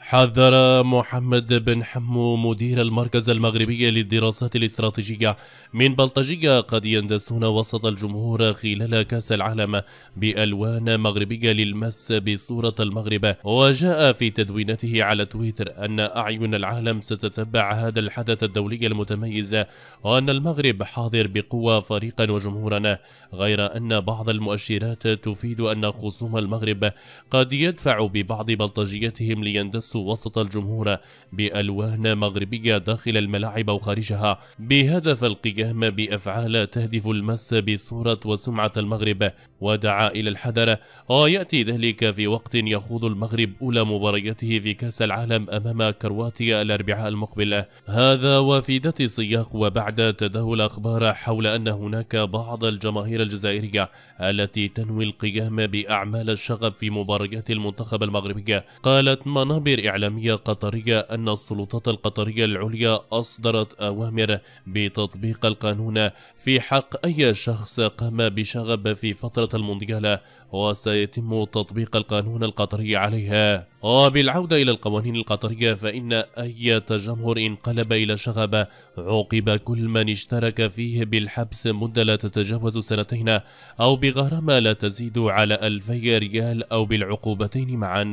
حذر محمد بن حمو مدير المركز المغربي للدراسات الاستراتيجية من بلطجية قد يندسون وسط الجمهور خلال كأس العالم بألوان مغربية للمس بصورة المغرب وجاء في تدوينته على تويتر أن أعين العالم ستتبع هذا الحدث الدولي المتميز وأن المغرب حاضر بقوة فريقا وجمهورا غير أن بعض المؤشرات تفيد أن خصوم المغرب قد يدفع ببعض بلطجيتهم ليندسوا يمس وسط الجمهور بألوان مغربية داخل الملاعب وخارجها بهدف القيام بأفعال تهدف المس بصورة وسمعة المغرب ودعا إلى الحذر ويأتي ذلك في وقت يخوض المغرب أولى مبارياته في كأس العالم أمام كرواتيا الأربعاء المقبل هذا وفي ذات السياق وبعد تداول أخبار حول أن هناك بعض الجماهير الجزائرية التي تنوي القيام بأعمال الشغب في مباريات المنتخب المغربي قالت منابر مصادر إعلامية قطرية أن السلطات القطرية العليا أصدرت أوامر بتطبيق القانون في حق أي شخص قام بشغب في فترة المونديال وسيتم تطبيق القانون القطري عليها وبالعودة إلى القوانين القطرية فإن أي تجمهر انقلب إلى شغب عوقب كل من اشترك فيه بالحبس مدة لا تتجاوز سنتين أو بغرامة لا تزيد على ألفي ريال أو بالعقوبتين معا